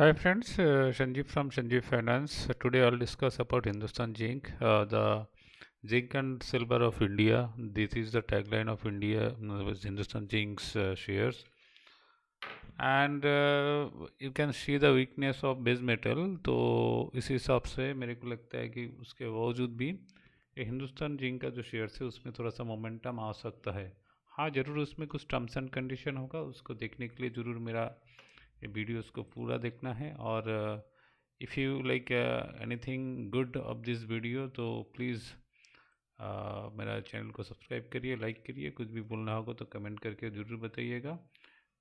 Hi friends, uh, Sanjeev from Sanjeev Finance. Today I'll discuss about Hindustan Zinc, uh, the zinc and silver of India. This is the tagline of India with Hindustan Zinc's uh, shares. And uh, you can see the weakness of base metal. तो इस हिसाब से मेरे को लगता है कि उसके बावजूद भी ये हिंदुस्तान जिंक का जो शेयर है उसमें थोड़ा सा मोमेंटम आ सकता है हाँ ज़रूर उसमें कुछ टर्म्स एंड कंडीशन होगा उसको देखने के लिए ज़रूर मेरा वीडियोस को पूरा देखना है और if you like anything good of this video तो प्लीज़ uh, मेरा चैनल को सब्सक्राइब करिए लाइक करिए कुछ भी बोलना होगा तो कमेंट करके ज़रूर बताइएगा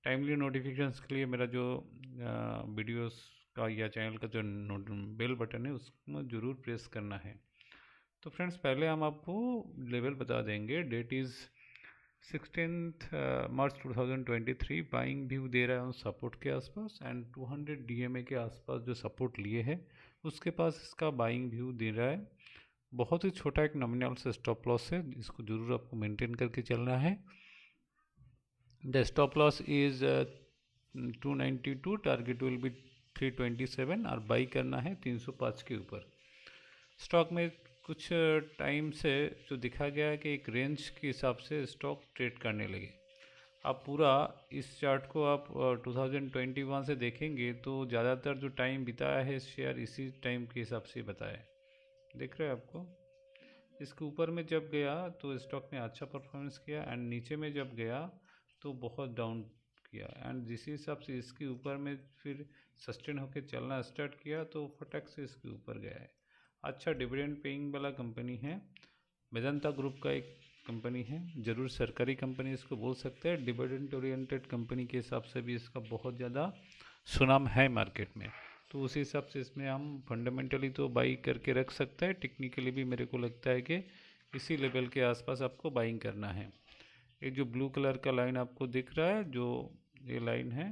टाइमली नोटिफिकेशन के लिए मेरा जो uh, वीडियोस का या चैनल का जो बेल बटन है उसमें ज़रूर प्रेस करना है तो फ्रेंड्स पहले हम आपको लेवल बता देंगे date is sixteenth March 2023 buying view दे रहा है उन सपोर्ट के आसपास एंड 200 डीएमए के आसपास जो सपोर्ट लिए है उसके पास इसका बाइंग व्यू दे रहा है बहुत ही छोटा एक नॉमिनल से स्टॉप लॉस है इसको ज़रूर आपको मेंटेन करके चलना है the stop loss is 292 target will be 327 और बाई करना है 305 के ऊपर स्टॉक में कुछ टाइम से जो दिखा गया है कि एक रेंज के हिसाब से स्टॉक ट्रेड करने लगे आप पूरा इस चार्ट को आप 2021 से देखेंगे तो ज़्यादातर जो टाइम बिताया है शेयर इसी टाइम के हिसाब से बताया देख रहे हैं आपको इसके ऊपर में जब गया तो स्टॉक ने अच्छा परफॉर्मेंस किया एंड नीचे में जब गया तो बहुत डाउन किया एंड जिस हिसाब से इसके ऊपर में फिर सस्टेन होकर चलना स्टार्ट किया तो फटक से इसके ऊपर गया है अच्छा डिविडेंड पेइंग वाला कंपनी है मेदंता ग्रुप का एक कंपनी है ज़रूर सरकारी कंपनी इसको बोल सकते हैं डिविडेंट ओरिएंटेड कंपनी के हिसाब से भी इसका बहुत ज़्यादा सुनाम है मार्केट में तो उसी हिसाब से इसमें हम फंडामेंटली तो बाई करके रख सकते हैं टेक्निकली भी मेरे को लगता है कि इसी लेवल के आसपास आपको बाइंग करना है ये जो ब्लू कलर का लाइन आपको दिख रहा है जो ये लाइन है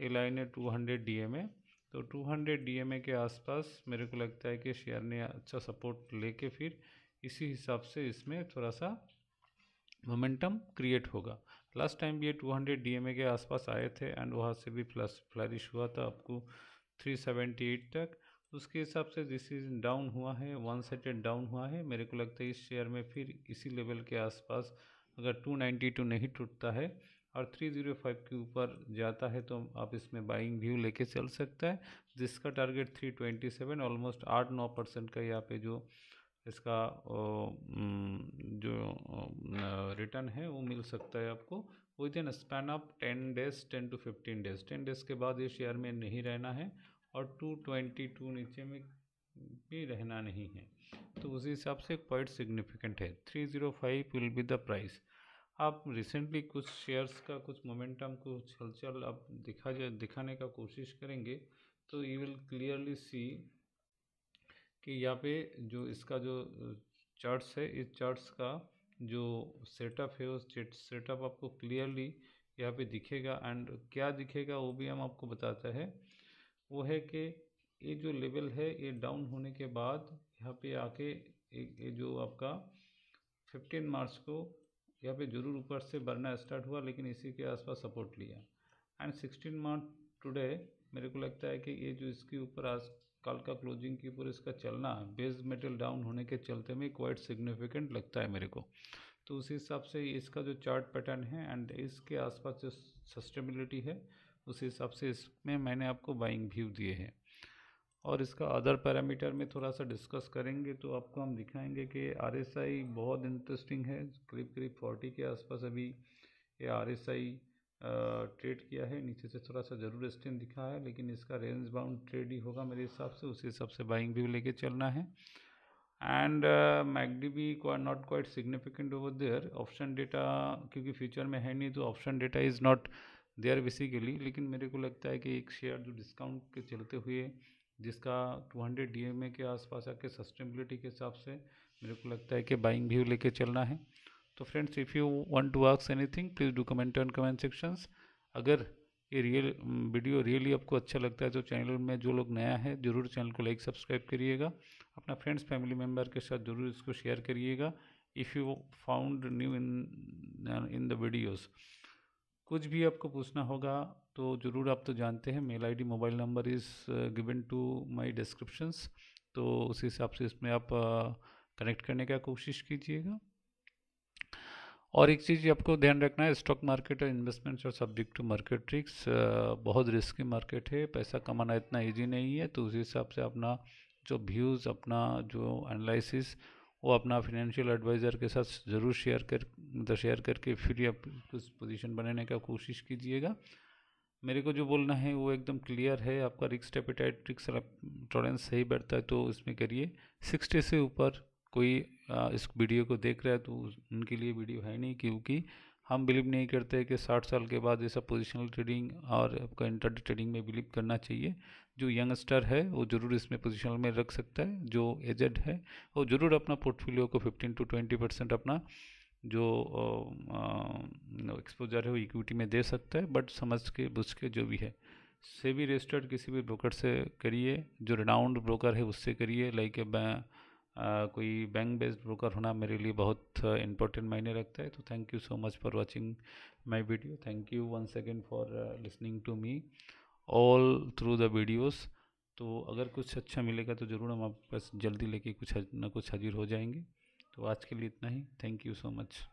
ये लाइन है टू हंड्रेड डी ए तो 200 ए के आसपास मेरे को लगता है कि शेयर ने अच्छा सपोर्ट लेके फिर इसी हिसाब से इसमें थोड़ा सा मोमेंटम क्रिएट होगा लास्ट टाइम ये 200 ए के आसपास आए थे एंड वहाँ से भी प्लस फ्लैरिश हुआ था आपको 378 तक उसके हिसाब से दिस इज डाउन हुआ है वन सेटेड डाउन हुआ है मेरे को लगता है इस शेयर में फिर इसी लेवल के आसपास अगर 292 नहीं टूटता है और 305 के ऊपर जाता है तो आप इसमें बाइंग व्यू लेके चल सकता है जिसका टारगेट 327 ऑलमोस्ट आठ नौ परसेंट का यहाँ पे जो इसका जो रिटर्न है वो मिल सकता है आपको within span of ten days ten to fifteen days ten days के बाद ये शेयर में नहीं रहना है और टू ट्वेंटी टू नीचे में भी रहना नहीं है तो उसी हिसाब से क्वाइट सिग्निफिकेंट है three zero five will be the price आप रिसेंटली कुछ शेयर्स का कुछ मोमेंटम कुछ हलचल आप दिखा जा दिखाने का कोशिश करेंगे तो यू विल क्लियरली सी कि यहाँ पे जो इसका जो चार्ट्स है इस चार्ट्स का जो सेटअप है उस सेटअप आपको क्लियरली यहाँ पे दिखेगा एंड क्या दिखेगा वो भी हम आपको बताते हैं वो है कि ये जो लेवल है ये डाउन होने के बाद यहाँ पे आके ये जो आपका 15 मार्च को यहाँ पे जरूर ऊपर से बढ़ना स्टार्ट हुआ लेकिन इसी के आसपास सपोर्ट लिया एंड सिक्सटीन मार्च टुडे मेरे को लगता है कि ये जो इसके ऊपर आज कल का क्लोजिंग के ऊपर इसका चलना बेस मेटल डाउन होने के चलते में क्वाइट सिग्निफिकेंट लगता है मेरे को तो उसी हिसाब से इसका जो चार्ट पैटर्न है एंड इसके आसपास जो सस्टेबिलिटी है उस हिसाब से इसमें मैंने आपको बाइंग व्यू दिए हैं और इसका अदर पैरामीटर में थोड़ा सा डिस्कस करेंगे तो आपको हम दिखाएंगे कि आर बहुत इंटरेस्टिंग है करीब करीब फोर्टी के आसपास अभी ये आर ट्रेड किया है नीचे से थोड़ा सा ज़रूर स्टेन दिखा है लेकिन इसका रेंज बाउंड ट्रेड ही होगा मेरे हिसाब से उसी हिसाब से बाइंग भी लेके चलना है एंड मैगडी भी not quite significant over there option data क्योंकि फ्यूचर में है नहीं तो option data is not there basically लेकिन मेरे को लगता है कि एक शेयर जो डिस्काउंट के चलते हुए जिसका 200 हंड्रेड के आसपास आके सस्टेनेबिलिटी के हिसाब से मेरे को लगता है कि बाइंग भी लेके चलना है तो friends if you want to ask anything please do comment on comment sections अगर ये रियल वीडियो रियली आपको अच्छा लगता है तो चैनल में जो लोग नया है ज़रूर चैनल को लाइक सब्सक्राइब करिएगा अपना फ्रेंड्स फैमिली मेम्बर के साथ ज़रूर इसको शेयर करिएगा if you found new in in the videos कुछ भी आपको पूछना होगा तो ज़रूर आप तो जानते हैं mail ID mobile number is given to my descriptions तो उसी हिसाब से इसमें आप कनेक्ट करने का कोशिश कीजिएगा और एक चीज़ आपको ध्यान रखना है स्टॉक मार्केट और इन्वेस्टमेंट्स और सब्जेक्ट टू मार्केट ट्रिक्स बहुत रिस्की मार्केट है पैसा कमाना इतना ईजी नहीं है तो उसी हिसाब से अपना जो व्यूज़ अपना जो एनालिसिस वो अपना फिनेंशियल एडवाइज़र के साथ ज़रूर शेयर कर मतलब शेयर करके फिर आप कुछ पोजीशन बनाने का कोशिश कीजिएगा मेरे को जो बोलना है वो एकदम क्लियर है आपका रिक्स एपिटाइट रिक्स टॉलेंस सही बैठता है तो इसमें करिए सिक्सटी से ऊपर कोई इस वीडियो को देख रहा है तो उनके लिए वीडियो है नहीं क्योंकि हम बिलीव नहीं करते कि 60 साल के बाद ये सब पोजिशनल ट्रेडिंग और आपका इंटर ट्रेडिंग में बिलीव करना चाहिए जो यंगस्टर है वो ज़रूर इसमें पोजिशनल में रख सकता है जो एजेड है वो ज़रूर अपना पोर्टफोलियो को 15 टू 20 परसेंट अपना जो एक्सपोजर है वो इक्विटी में दे सकता है बट समझ के बुझ के जो भी है सेबी रजिस्टर्ड किसी भी ब्रोकर से करिए जो रिनाउंड ब्रोकर है उससे करिए लाइक ए कोई बैंक बेस्ड ब्रोकर होना मेरे लिए बहुत इंपॉर्टेंट मायने रखता है तो thank you so much for watching my video thank you one second for listening to me all through the videos तो अगर कुछ अच्छा मिलेगा तो ज़रूर हम आपके पास जल्दी लेके कुछ ना कुछ हाजिर हो जाएंगे तो आज के लिए इतना ही थैंक यू सो मच